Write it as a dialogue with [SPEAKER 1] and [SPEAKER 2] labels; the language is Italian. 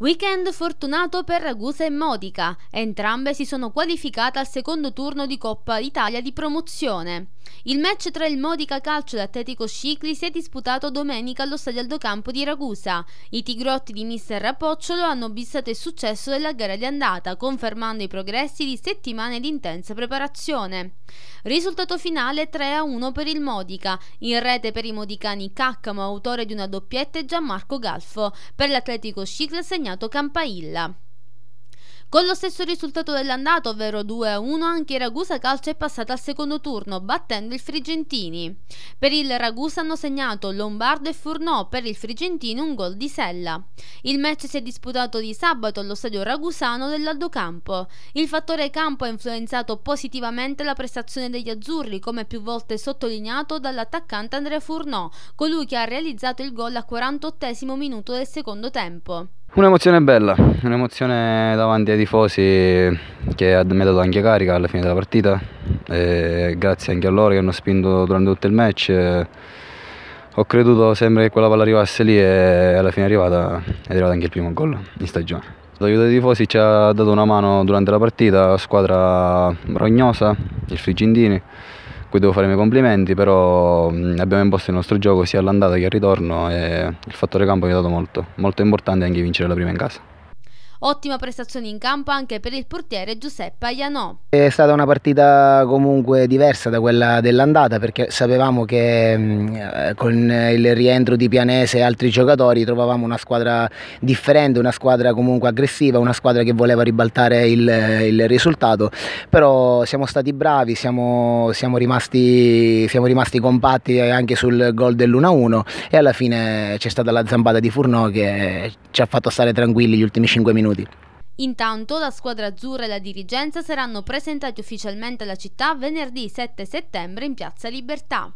[SPEAKER 1] Weekend fortunato per Ragusa e Modica, entrambe si sono qualificate al secondo turno di Coppa Italia di promozione. Il match tra il Modica Calcio e l'Atletico Scicli si è disputato domenica allo Stadio Aldocampo di Ragusa. I tigrotti di Mister Rappocciolo hanno bissato il successo della gara di andata, confermando i progressi di settimane di intensa preparazione. Risultato finale 3-1 per il Modica, in rete per i modicani Caccamo, autore di una doppietta e Gianmarco Galfo, per l'Atletico Scicli ha segnato Campailla. Con lo stesso risultato dell'andato, ovvero 2-1, anche il Ragusa Calcio è passata al secondo turno, battendo il Frigentini. Per il Ragusa hanno segnato Lombardo e Furnò, per il Frigentini un gol di Sella. Il match si è disputato di sabato allo stadio ragusano dell'Aldocampo. Il fattore campo ha influenzato positivamente la prestazione degli azzurri, come più volte sottolineato dall'attaccante Andrea Furnò, colui che ha realizzato il gol al 48 minuto del secondo tempo.
[SPEAKER 2] Un'emozione bella, un'emozione davanti ai tifosi che mi ha dato anche carica alla fine della partita, e grazie anche a loro che hanno spinto durante tutto il match. Ho creduto sempre che quella palla arrivasse lì e alla fine è arrivata, è arrivato anche il primo gol in stagione. L'aiuto dei tifosi ci ha dato una mano durante la partita, squadra rognosa, il Frigindini cui devo fare i miei complimenti, però mm, abbiamo imposto il nostro gioco sia all'andata che al ritorno e il fattore campo mi ha dato molto, molto importante anche vincere la
[SPEAKER 3] prima in casa.
[SPEAKER 1] Ottima prestazione in campo anche per il portiere Giuseppe Aianò.
[SPEAKER 3] È stata una partita comunque diversa da quella dell'andata perché sapevamo che mm, eh, con il rientro di Pianese e altri giocatori trovavamo una squadra differente, una squadra comunque aggressiva, una squadra che voleva ribaltare il, il risultato, però siamo stati bravi, siamo, siamo, rimasti, siamo rimasti compatti anche sul gol dell'1-1 e alla fine c'è stata la zambata di Furnò che ci ha fatto stare tranquilli gli ultimi 5 minuti minuti.
[SPEAKER 1] Intanto la squadra azzurra e la dirigenza saranno presentati ufficialmente alla città venerdì 7 settembre in Piazza Libertà.